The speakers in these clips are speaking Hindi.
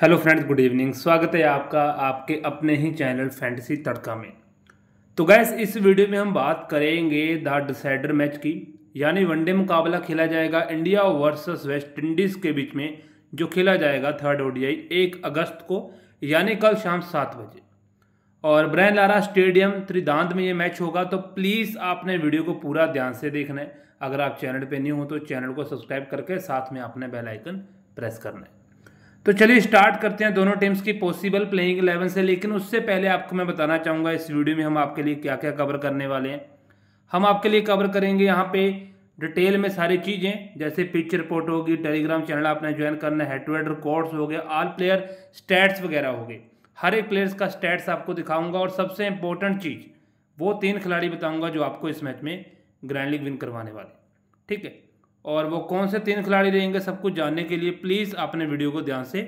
हेलो फ्रेंड्स गुड इवनिंग स्वागत है आपका आपके अपने ही चैनल फैंटेसी तड़का में तो गैस इस वीडियो में हम बात करेंगे द डिसाइडर मैच की यानी वनडे मुकाबला खेला जाएगा इंडिया वर्सेस वेस्ट इंडीज़ के बीच में जो खेला जाएगा थर्ड ओडीआई एक अगस्त को यानी कल शाम सात बजे और ब्रैन लारा स्टेडियम त्रिदांत में ये मैच होगा तो प्लीज़ आपने वीडियो को पूरा ध्यान से देखना है अगर आप चैनल पर न्यू हो तो चैनल को सब्सक्राइब करके साथ में आपने बेलाइकन प्रेस करना है तो चलिए स्टार्ट करते हैं दोनों टीम्स की पॉसिबल प्लेइंग इलेवन से लेकिन उससे पहले आपको मैं बताना चाहूँगा इस वीडियो में हम आपके लिए क्या क्या कवर करने वाले हैं हम आपके लिए कवर करेंगे यहाँ पे डिटेल में सारी चीज़ें जैसे पिच रिपोर्ट होगी टेलीग्राम चैनल आपने ज्वाइन करना है हेड रिकॉर्ड्स हो गए ऑल प्लेयर स्टैट्स वगैरह हो गए हर एक प्लेयर्स का स्टैट्स आपको दिखाऊंगा और सबसे इम्पोर्टेंट चीज़ वो तीन खिलाड़ी बताऊंगा जो आपको इस मैच में ग्रैंड लीग विन करवाने वाले ठीक है और वो कौन से तीन खिलाड़ी रहेंगे सब कुछ जानने के लिए प्लीज़ अपने वीडियो को ध्यान से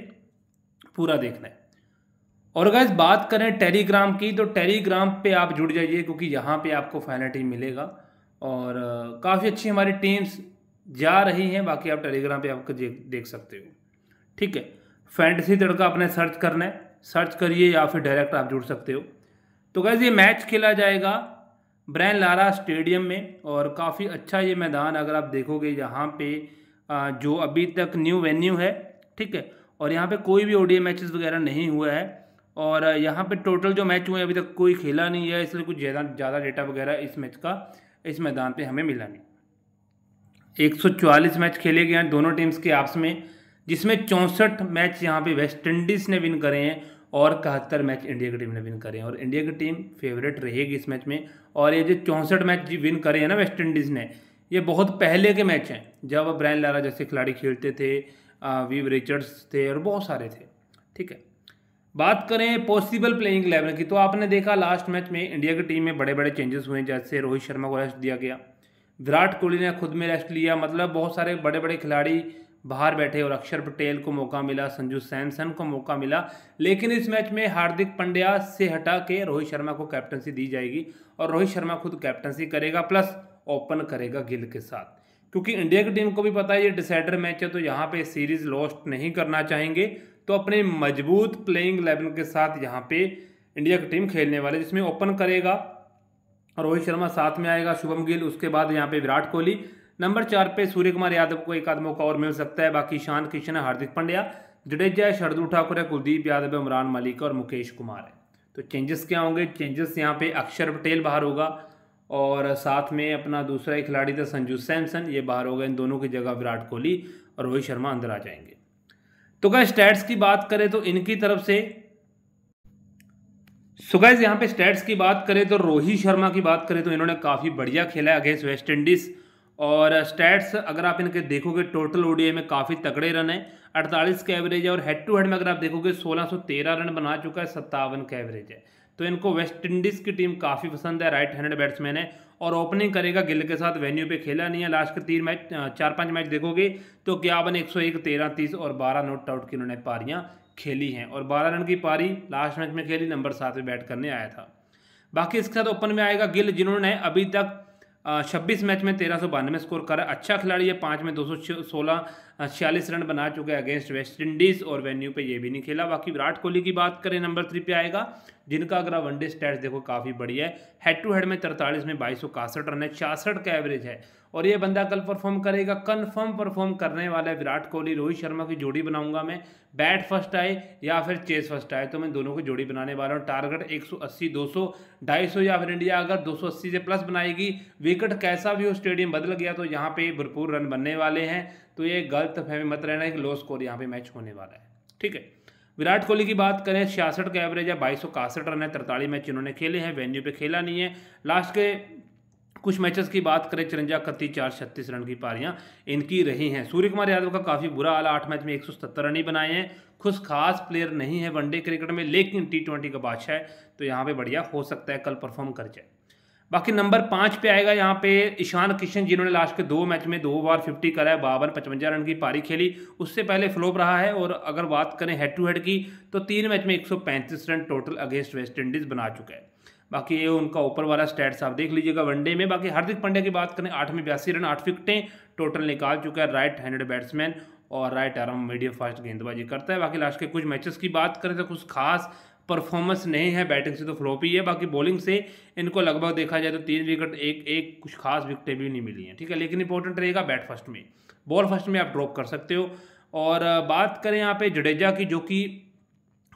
पूरा देखना है और अगर बात करें टेलीग्राम की तो टेलीग्राम पे आप जुड़ जाइए क्योंकि यहाँ पे आपको फाइनल टीम मिलेगा और काफ़ी अच्छी हमारी टीम्स जा रही हैं बाकी आप टेलीग्राम पे आपको देख सकते हो ठीक है फैंटसी तड़का अपने सर्च करना है सर्च करिए या फिर डायरेक्ट आप जुड़ सकते हो तो गैस ये मैच खेला जाएगा ब्रैन लारा स्टेडियम में और काफ़ी अच्छा ये मैदान अगर आप देखोगे यहाँ पे जो अभी तक न्यू वेन्यू है ठीक है और यहाँ पे कोई भी ओडीए मैचेस वगैरह नहीं हुआ है और यहाँ पे टोटल जो मैच हुए हैं अभी तक कोई खेला नहीं है इसलिए कुछ ज़्यादा ज़्यादा डेटा वगैरह इस मैच का इस मैदान पर हमें मिला नहीं एक मैच खेले गए हैं दोनों टीम्स के आपस में जिसमें चौंसठ मैच यहाँ पर वेस्ट इंडीज़ ने विन करे हैं और इकहत्तर मैच इंडिया की टीम ने विन करे हैं और इंडिया की टीम फेवरेट रहेगी इस मैच में और ये जो चौंसठ मैच विन करे हैं ना वेस्ट इंडीज़ ने ये बहुत पहले के मैच हैं जब ब्रायन लारा जैसे खिलाड़ी खेलते थे वीव रिचर्ड्स थे और बहुत सारे थे ठीक है बात करें पॉसिबल प्लेइंग इलेवन की तो आपने देखा लास्ट मैच में इंडिया की टीम में बड़े बड़े चेंजेस हुए जैसे रोहित शर्मा को रेस्ट दिया गया विराट कोहली ने खुद में रेस्ट लिया मतलब बहुत सारे बड़े बड़े खिलाड़ी बाहर बैठे और अक्षर पटेल को मौका मिला संजू सैमसन को मौका मिला लेकिन इस मैच में हार्दिक पंड्या से हटा के रोहित शर्मा को कैप्टनसी दी जाएगी और रोहित शर्मा खुद कैप्टनसी करेगा प्लस ओपन करेगा गिल के साथ क्योंकि इंडिया की टीम को भी पता है ये डिसाइडर मैच है तो यहाँ पे सीरीज लॉस्ट नहीं करना चाहेंगे तो अपने मजबूत प्लेइंग इलेवन के साथ यहाँ पे इंडिया की टीम खेलने वाले जिसमें ओपन करेगा रोहित शर्मा साथ में आएगा शुभम गिल उसके बाद यहाँ पे विराट कोहली नंबर चार पे सूर्य कुमार यादव को एक आध मौका और मिल सकता है बाकी शान किशन है हार्दिक पांड्या जडेजा है शरदू ठाकुर है कुलदीप यादव है उमरान मलिक और मुकेश कुमार है तो चेंजेस क्या होंगे चेंजेस यहाँ पे अक्षर पटेल बाहर होगा और साथ में अपना दूसरा खिलाड़ी था संजू सैमसन ये बाहर हो गए इन दोनों की जगह विराट कोहली और रोहित शर्मा अंदर आ जाएंगे तो क्या स्टैट्स की बात करें तो इनकी तरफ से सुगैज यहाँ पे स्टैट्स की बात करें तो रोहित शर्मा की बात करें तो इन्होंने काफ़ी बढ़िया खेला है अगेंस्ट वेस्ट इंडीज़ और स्टैट्स अगर आप इनके देखोगे टोटल ओडीआई में काफ़ी तगड़े रन है अड़तालीस का एवरेज है और हेड टू हेड में अगर आप देखोगे 1613 रन बना चुका है सत्तावन का एवरेज है तो इनको वेस्ट इंडीज़ की टीम काफ़ी पसंद है राइट हैंडेड बैट्समैन है और ओपनिंग करेगा गिल के साथ वेन्यू पे खेला नहीं है लास्ट के तीन मैच चार पांच मैच देखोगे तो इक्यावन एक सौ एक तेरह तीस और बारह नोट आउट की उन्होंने पारियाँ खेली हैं और बारह रन की पारी लास्ट मैच में खेली नंबर सात में बैट करने आया था बाकी इसके साथ ओपन में आएगा गिल जिन्होंने अभी तक छब्बीस मैच में तेरह सौ बानवे स्कोर करा अच्छा खिलाड़ी है पाँच में दो सौ सोलह छियालीस रन बना चुके हैं अगेंस्ट वेस्ट इंडीज़ और वेन्यू पे ये भी नहीं खेला बाकी विराट कोहली की बात करें नंबर थ्री पे आएगा जिनका अगर वनडे स्टैट्स देखो काफ़ी बढ़िया है हेड टू हेड में तरतालीस में बाईस सौ इकसठ रन है छियासठ का एवरेज है और ये बंदा कल परफॉर्म करेगा कन्फर्म परफॉर्म करने वाला है विराट कोहली रोहित शर्मा की जोड़ी बनाऊंगा मैं बैट फर्स्ट आए या फिर चेस फर्स्ट आए तो मैं दोनों की जोड़ी बनाने वाला हूँ टारगेट 180 200 250 या फिर इंडिया अगर 280 से प्लस बनाएगी विकेट कैसा भी हो स्टेडियम बदल गया तो यहाँ पे भरपूर रन बनने वाले हैं तो ये गलत फहमी मत रहना है कि लो स्कोर यहाँ पे मैच होने वाला है ठीक है विराट कोहली की बात करें छियासठ का एवरेज है बाईस रन है तरतालीस मैच इन्होंने खेले हैं वेन्यू पे खेला नहीं है लास्ट के कुछ मैचेस की बात करें चिरंजा इकतीस चार छत्तीस रन की पारियां इनकी रही हैं सूर्य कुमार यादव का काफ़ी बुरा हाल आठ मैच में एक रन ही बनाए हैं खुश खास प्लेयर नहीं है वनडे क्रिकेट में लेकिन टी ट्वेंटी का बादशाह है तो यहाँ पर बढ़िया हो सकता है कल परफॉर्म कर जाए बाकी नंबर पाँच पे आएगा यहाँ पे ईशान किशन जिन्होंने लास्ट के दो मैच में दो बार फिफ्टी करा है बावन पचवंजा रन की पारी खेली उससे पहले फ्लोप रहा है और अगर बात करें हेड टू हेड की तो तीन मैच में एक run total against West Indies बना चुका है बाकी ये उनका ऊपर वाला स्टैट्स आप देख लीजिएगा वनडे में बाकी हार्दिक पांड्या की बात करें आठ में बयासी रन आठ विकटें टोटल निकाल चुका है राइट हैंडेड बैट्समैन और राइट आर्म मीडियम फास्ट गेंदबाजी करता है बाकी लास्ट के कुछ मैचेस की बात करें तो कुछ खास परफॉर्मेंस नहीं है बैटिंग से तो फ्लॉप ही है बाकी बॉलिंग से इनको लगभग देखा जाए तो तीन विकेट एक एक कुछ खास विकटें भी नहीं मिली हैं ठीक है लेकिन इंपॉर्टेंट रहेगा बैट फर्स्ट में बॉल फर्स्ट में आप ड्रॉप कर सकते हो और बात करें यहाँ पे जडेजा की जो कि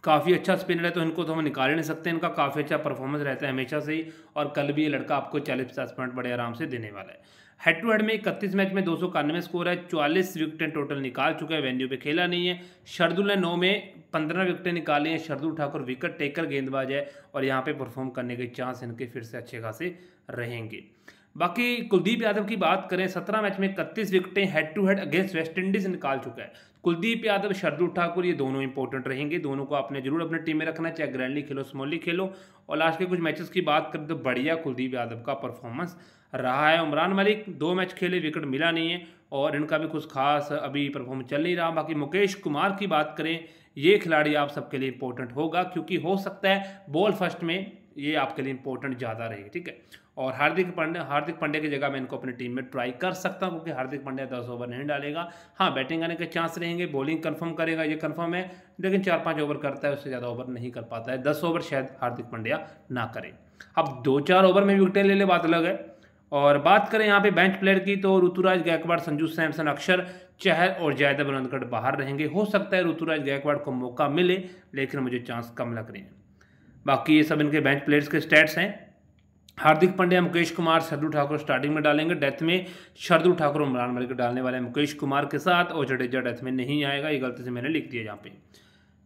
काफ़ी अच्छा स्पिनर है तो इनको तो हम निकाल ही नहीं सकते इनका काफ़ी अच्छा परफॉर्मेंस रहता है हमेशा से ही और कल भी ये लड़का आपको चालीस पचास पॉइंट बड़े आराम से देने वाला है हेड टू हेड में इकतीस मैच में दो सौ इक्यानवे स्कोर है चालीस विकेटें टोटल निकाल चुका है वेन्यू पे खेला नहीं है शरदुल ने नौ में पंद्रह विकेटें निकाली हैं शरदुल ठाकुर विकेट टेकर गेंदबाज है और यहाँ पे परफॉर्म करने के चांस इनके फिर से अच्छे खासे रहेंगे बाकी कुलदीप यादव की बात करें सत्रह मैच में इकतीस विकेटें head to head against West Indies निकाल चुका है कुलदीप यादव शरदुल ठाकुर ये दोनों इंपॉर्टेंट रहेंगे दोनों को आपने जरूर अपने टीम में रखना चाहे ग्रैंड लीग खेलो स्मॉल लीग खेलो और लास्ट के कुछ मैचेस की बात करें तो बढ़िया कुलदीप यादव का परफॉर्मेंस रहा है उमरान मलिक दो मैच खेले विकेट मिला नहीं है और इनका भी कुछ खास अभी परफॉर्मेंस चल नहीं रहा बाकी मुकेश कुमार की बात करें ये खिलाड़ी आप सबके लिए इंपॉर्टेंट होगा क्योंकि हो सकता है बॉल फर्स्ट में ये आपके लिए इंपॉर्टेंट ज़्यादा रहेगा ठीक है और हार्दिक पांड्या हार्दिक पांड्या की जगह मैं इनको अपनी टीम में ट्राई कर सकता हूँ क्योंकि हार्दिक पांड्या दस ओवर नहीं डालेगा हाँ बैटिंग आने के चांस रहेंगे बॉलिंग कन्फर्म करेगा ये कन्फर्म है लेकिन चार पाँच ओवर करता है उससे ज़्यादा ओवर नहीं कर पाता है दस ओवर शायद हार्दिक पांड्या ना करें अब दो चार ओवर में विकटें ले ले बात अलग है और बात करें यहाँ पे बेंच प्लेयर की तो ऋतुराज गायकवाड़ संजू सैमसन अक्षर चहल और जायदा बुलंदगढ़ बाहर रहेंगे हो सकता है ऋतुराज गायकवाड़ को मौका मिले लेकिन मुझे चांस कम लग रहे हैं बाकी ये सब इनके बेंच प्लेयर्स के स्टैट्स हैं हार्दिक पांड्या मुकेश कुमार शरदू ठाकुर स्टार्टिंग में डालेंगे डेथ में शरदू ठाकुर उमरान मलिक डालने वाले मुकेश कुमार के साथ और जडेजा डेथ में नहीं आएगा ये गलती से मैंने लिख दिया यहाँ पे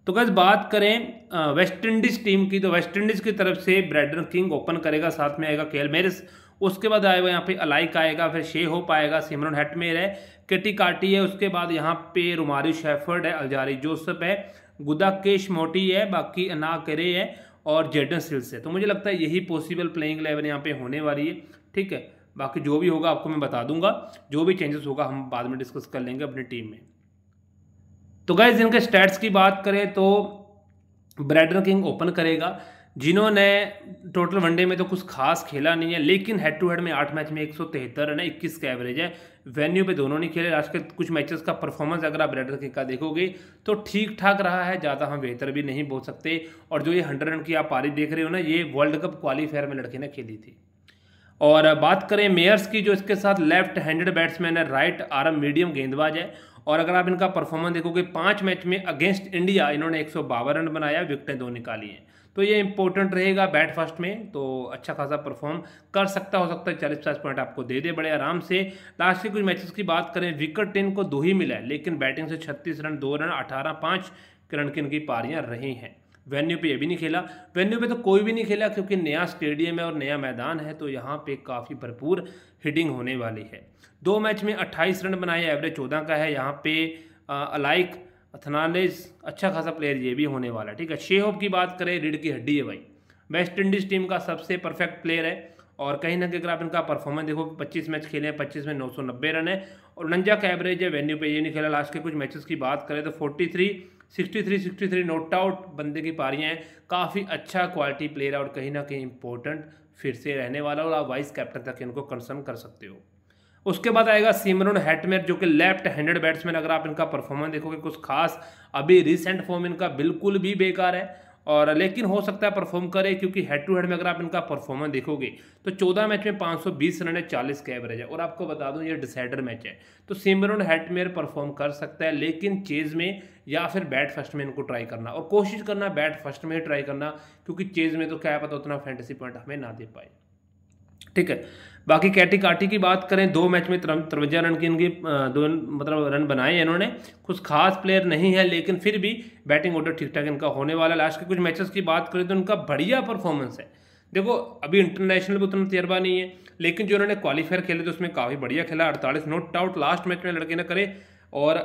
तो गैस बात करें वेस्ट इंडीज़ टीम की तो वेस्टइंडीज की तरफ से ब्रैडन किंग ओपन करेगा साथ में आएगा केएल मेरिस उसके बाद आएगा यहाँ पे अलाइक आएगा फिर शे होप आएगा सिमरन हेटमेर है केटी काटी है उसके बाद यहाँ पे रुमारी शेफर्ड है अलजारी जोसफ है गुदा केश मोटी है बाकी अना करे है और जेडन सिल से तो मुझे लगता है यही पॉसिबल प्लेइंग इलेवन यहाँ पे होने वाली है ठीक है बाकी जो भी होगा आपको मैं बता दूंगा जो भी चेंजेस होगा हम बाद में डिस्कस कर लेंगे अपनी टीम में तो गाइज इनके स्टैट्स की बात करें तो ब्रैडन किंग ओपन करेगा जिन्होंने टोटल वनडे में तो कुछ खास खेला नहीं है लेकिन हेड टू हेड में आठ मैच में एक सौ तिहत्तर रन है इक्कीस का एवरेज है वेन्यू पे दोनों ने खेले आज के कुछ मैचेस का परफॉर्मेंस अगर आप ब्रेडर के का देखोगे तो ठीक ठाक रहा है ज़्यादा हम बेहतर भी नहीं बोल सकते और जो ये हंड्रेड रन की आप पारी देख रहे हो ना ये वर्ल्ड कप क्वालिफायर में लड़के ने खेली थी और बात करें मेयर्स की जो इसके साथ लेफ्ट हैंडेड बैट्समैन है राइट आर्म मीडियम गेंदबाज है और अगर आप इनका परफॉर्मेंस देखोगे पाँच मैच में अगेंस्ट इंडिया इन्होंने एक रन बनाया विकटें दो निकाली हैं तो ये इंपॉर्टेंट रहेगा बैट फर्स्ट में तो अच्छा खासा परफॉर्म कर सकता हो सकता है चालीस पचास पॉइंट आपको दे दे बड़े आराम से लास्ट के कुछ मैचेस की बात करें विकेट टेन को दो ही मिला है लेकिन बैटिंग से छत्तीस रन दो रन अठारह पाँच रन की इनकी पारियाँ रही हैं वेन्यू पे ये भी नहीं खेला वेन्यू पे तो कोई भी नहीं खेला क्योंकि नया स्टेडियम है और नया मैदान है तो यहाँ पे काफ़ी भरपूर हिटिंग होने वाली है दो मैच में 28 रन बनाए एवरेज 14 का है यहाँ पे अलाइक फर्नांडिस अच्छा खासा प्लेयर ये भी होने वाला है ठीक है शेहोप की बात करें रीढ़ की हड्डी है भाई वेस्ट इंडीज़ टीम का सबसे परफेक्ट प्लेयर है और कहीं ना कहीं अगर आप इनका परफॉर्मेंस देखो 25 मैच खेले हैं 25 में 990 रन है और उनंजा का एवरेज है वेन्यू पे ये नहीं खेला लास्ट के कुछ मैचेस की बात करें तो 43 63 63 नोट आउट बंदे की पारियाँ हैं काफ़ी अच्छा क्वालिटी प्लेयर है और कहीं ना कहीं इंपॉर्टेंट फिर से रहने वाला और आप वाइस कैप्टन तक इनको कंसर्न कर सकते हो उसके बाद आएगा सिमरन हैटमेर जो कि लेफ्ट हैंडेड बैट्समैन अगर आप इनका परफॉर्मेंस देखोगे कुछ खास अभी रिसेंट फॉर्म इनका बिल्कुल भी बेकार है और लेकिन हो सकता है परफॉर्म करे क्योंकि हेड टू हेड में अगर आप इनका परफॉर्मेंस देखोगे तो 14 मैच में 520 रन है 40 का एवरेज है और आपको बता दूं ये डिसाइडर मैच है तो सिमरन हेटमेयर परफॉर्म कर सकता है लेकिन चेज़ में या फिर बैट फर्स्ट में इनको ट्राई करना और कोशिश करना बैट फर्स्ट में ही ट्राई करना क्योंकि चेज़ में तो क्या पता उतना फैंटेसी पॉइंट हमें ना दे पाए ठीक है बाकी कैटी काटी की बात करें दो मैच में तिरवंजा रन की इनकी दो मतलब रन बनाए इन्होंने कुछ खास प्लेयर नहीं है लेकिन फिर भी बैटिंग ऑर्डर ठीक ठाक इनका होने वाला लास्ट के कुछ मैचेस की बात करें तो इनका बढ़िया परफॉर्मेंस है देखो अभी इंटरनेशनल भी उतना तजर्बा नहीं है लेकिन जो इन्होंने क्वालिफायर खेले तो उसमें काफ़ी बढ़िया खेला अड़तालीस नोट आउट लास्ट मैच में लड़के ने करे और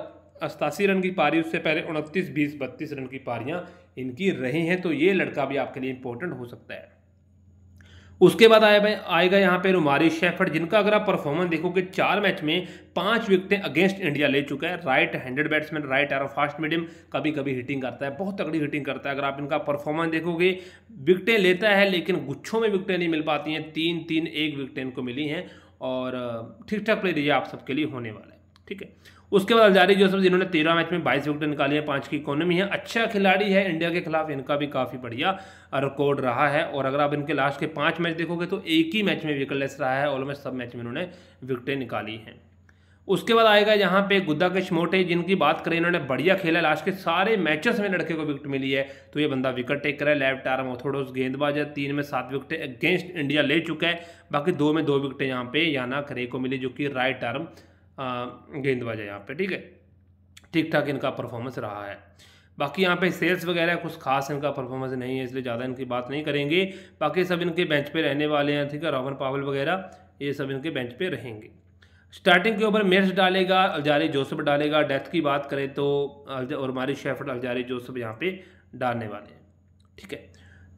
अस्तासी रन की पारी उससे पहले उनतीस बीस बत्तीस रन की पारियाँ इनकी रही हैं तो ये लड़का भी आपके लिए इंपॉर्टेंट हो सकता है उसके बाद आया आएगा यहाँ पे रुमारी शेफर्ड जिनका अगर आप परफॉर्मेंस देखोगे चार मैच में पांच विकटें अगेंस्ट इंडिया ले चुका है right handed batsman right arm fast medium कभी कभी हिटिंग करता है बहुत तगड़ी हिटिंग करता है अगर आप इनका परफॉर्मेंस देखोगे विकटें लेता है लेकिन गुच्छों में विकटें नहीं मिल पाती हैं तीन तीन एक विकटें इनको मिली हैं और ठीक ठाक प्ले दीजिए आप सबके लिए होने वाला है ठीक है उसके बाद अलजारी जोसफ जिन्होंने तेरह मैच में बाईस विकेट निकाली है पांच की इकोनॉमी है अच्छा खिलाड़ी है इंडिया के खिलाफ इनका भी काफ़ी बढ़िया रिकॉर्ड रहा है और अगर आप इनके लास्ट के पाँच मैच देखोगे तो एक ही मैच में विकेटलेस रहा है ऑलमोस्ट सब मैच में इन्होंने विकटें निकाली हैं उसके बाद आएगा यहाँ पे गुद्दा के मोटे जिनकी बात करें इन्होंने बढ़िया खेला लास्ट के सारे मैचेस में लड़के को विकेट मिली है तो ये बंदा विकेट टेकर है लेफ्ट आर्म ऑर्थोडोस गेंदबाज है तीन में सात विकेट अगेंस्ट इंडिया ले चुका है बाकी दो में दो विकेटें यहाँ पे याना खरे को मिली जो कि राइट आर्म गेंदबाज है यहाँ पे ठीक है ठीक ठाक इनका परफॉर्मेंस रहा है बाकी यहाँ पे सेल्स वगैरह कुछ खास इनका परफॉर्मेंस नहीं है इसलिए ज़्यादा इनकी बात नहीं करेंगे बाकी सब इनके बेंच पे रहने वाले हैं ठीक है रावन पावल वगैरह ये सब इनके बेंच पे रहेंगे स्टार्टिंग के ऊपर मेर्स डालेगा अलजारी जोसफ डालेगा डेथ की बात करें तो और हमारे शेफर्ड अलजारी जोसफ यहाँ पे डालने वाले हैं ठीक है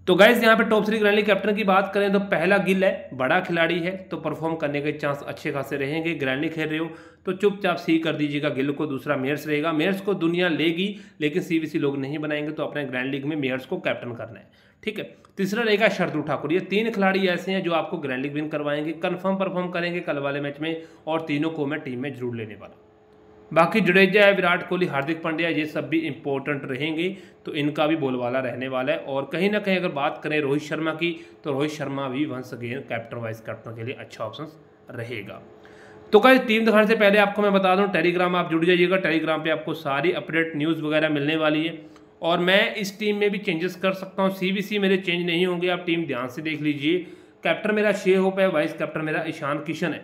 तो गाइज यहाँ पे टॉप थ्री ग्रैंडली कैप्टन की बात करें तो पहला गिल है बड़ा खिलाड़ी है तो परफॉर्म करने के चांस अच्छे खासे रहेंगे ग्रैंडली खेल रहे हो तो चुपचाप सी कर दीजिएगा गिल को दूसरा मेयर्स रहेगा मेयर्स को दुनिया लेगी लेकिन सीबीसी लोग नहीं बनाएंगे तो अपने ग्रैंड लीग में मेयर्स को कैप्टन करना है ठीक है तीसरा रहेगा शरदू ठाकुर ये तीन खिलाड़ी ऐसे हैं जो आपको ग्रैंड लीग विन करवाएंगे कन्फर्म परफॉर्म करेंगे कल वाले मैच में और तीनों को मैं टीम में जरूर लेने वाला बाकी जडेजा है विराट कोहली हार्दिक पांड्या ये सब भी इम्पोर्टेंट रहेंगे तो इनका भी बोलवाला रहने वाला है और कहीं ना कहीं अगर बात करें रोहित शर्मा की तो रोहित शर्मा भी once again captain vice captain के लिए अच्छा ऑप्शन रहेगा तो क्या टीम दिखाने से पहले आपको मैं बता दूँ टेलीग्राम आप जुड़ जाइएगा टेलीग्राम पर आपको सारी अपडेट न्यूज़ वगैरह मिलने वाली है और मैं इस टीम में भी चेंजेस कर सकता हूँ सी मेरे चेंज नहीं होंगे आप टीम ध्यान से देख लीजिए कैप्टन मेरा शे होप है वाइस कैप्टन मेरा ईशान किशन है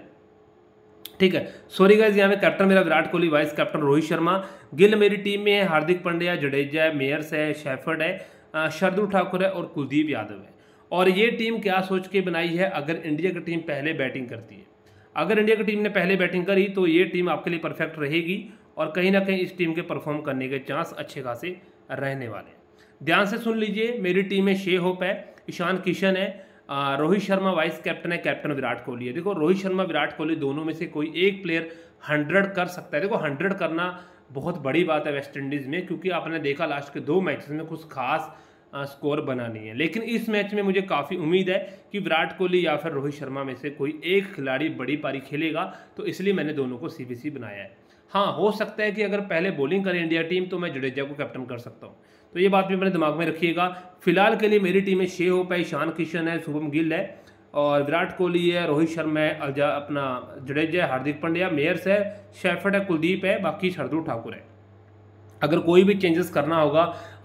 ठीक है सॉरी गाइज यहाँ पे कैप्टन मेरा विराट कोहली वाइस कैप्टन रोहित शर्मा गिल मेरी टीम में है हार्दिक पांड्या जडेजा है मेयर्स है शेफर्ड है शरदुल ठाकुर है और कुलदीप यादव है और ये टीम क्या सोच के बनाई है अगर इंडिया की टीम पहले बैटिंग करती है अगर इंडिया की टीम ने पहले बैटिंग करी तो ये टीम आपके लिए परफेक्ट रहेगी और कहीं ना कहीं इस टीम के परफॉर्म करने के चांस अच्छे खासे रहने वाले हैं ध्यान से सुन लीजिए मेरी टीम में शे होप है ईशान किशन है रोहित शर्मा वाइस कैप्टन है कैप्टन विराट कोहली है देखो रोहित शर्मा विराट कोहली दोनों में से कोई एक प्लेयर हंड्रेड कर सकता है देखो हंड्रेड करना बहुत बड़ी बात है वेस्ट इंडीज़ में क्योंकि आपने देखा लास्ट के दो मैचेस में कुछ खास स्कोर बनानी है लेकिन इस मैच में मुझे काफ़ी उम्मीद है कि विराट कोहली या फिर रोहित शर्मा में से कोई एक खिलाड़ी बड़ी पारी खेलेगा तो इसलिए मैंने दोनों को सी बनाया है हाँ हो सकता है कि अगर पहले बॉलिंग करें इंडिया टीम तो मैं जडेजा को कैप्टन कर सकता हूँ तो ये बात भी मेरे दिमाग में रखिएगा फिलहाल के लिए मेरी टीम में शे हो पाई ईशान किशन है शुभम गिल है और विराट कोहली है रोहित शर्मा है अपना जडेजा है हार्दिक पंड्या मेयर्स है शेफर्ड है कुलदीप है बाकी शरदुल ठाकुर है अगर कोई भी चेंजेस करना होगा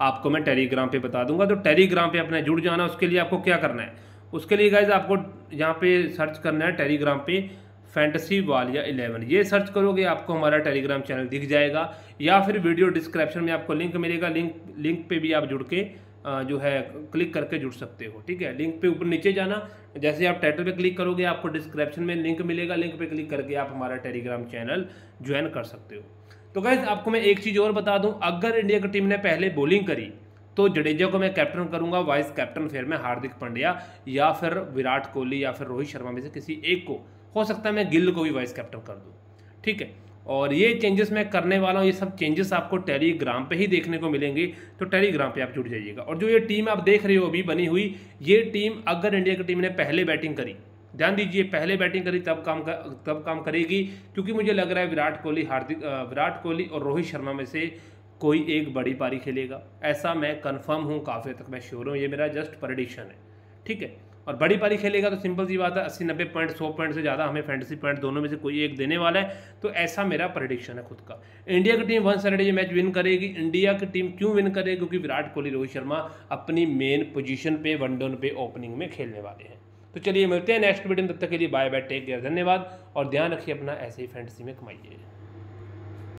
आपको मैं टेलीग्राम पे बता दूंगा तो टेलीग्राम पे अपने जुड़ जाना उसके लिए आपको क्या करना है उसके लिए गाइज आपको यहाँ पे सर्च करना है टेलीग्राम पे वाल वालिया इलेवन ये सर्च करोगे आपको हमारा टेलीग्राम चैनल दिख जाएगा या फिर वीडियो डिस्क्रिप्शन में आपको लिंक मिलेगा लिंक लिंक पे भी आप जुड़ के जो है क्लिक करके जुड़ सकते हो ठीक है लिंक पे ऊपर नीचे जाना जैसे आप टाइटल पे क्लिक करोगे आपको डिस्क्रिप्शन में लिंक मिलेगा लिंक पे क्लिक करके आप हमारा टेलीग्राम चैनल ज्वाइन कर सकते हो तो गैस आपको मैं एक चीज़ और बता दूं अगर इंडिया की टीम ने पहले बॉलिंग करी तो जडेजा को मैं कैप्टन करूंगा वाइस कैप्टन फिर मैं हार्दिक पांड्या या फिर विराट कोहली या फिर रोहित शर्मा में से किसी एक को हो सकता है मैं गिल को भी वाइस कैप्टन कर दूँ ठीक है और ये चेंजेस मैं करने वाला हूँ ये सब चेंजेस आपको टेलीग्राम पे ही देखने को मिलेंगे तो टेलीग्राम पे आप जुड़ जाइएगा और जो ये टीम आप देख रहे हो अभी बनी हुई ये टीम अगर इंडिया की टीम ने पहले बैटिंग करी ध्यान दीजिए पहले बैटिंग करी तब काम कर, तब काम करेगी क्योंकि मुझे लग रहा है विराट कोहली हार्दिक विराट कोहली और रोहित शर्मा में से कोई एक बड़ी पारी खेलेगा ऐसा मैं कंफर्म हूँ काफ़ी तक मैं श्योर हूँ ये मेरा जस्ट प्रडिक्शन है ठीक है और बड़ी पारी खेलेगा तो सिंपल सी बात है अस्सी नब्बे पॉइंट सौ पॉइंट से ज़्यादा हमें फैंटेसी पॉइंट दोनों में से कोई एक देने वाला है तो ऐसा मेरा प्रडिक्शन है खुद का इंडिया की टीम वन सैटरडे ये मैच विन करेगी इंडिया की टीम क्यों विन करेगी क्योंकि विराट कोहली रोहित शर्मा अपनी मेन पोजीशन पे वन डाउन पे ओपनिंग में खेलने वाले हैं तो चलिए मिलते हैं नेक्स्ट वीडियो में तब तक के लिए बाय बाय टेक केयर धन्यवाद और ध्यान रखिए अपना ऐसे ही फैंटसी में कमाइए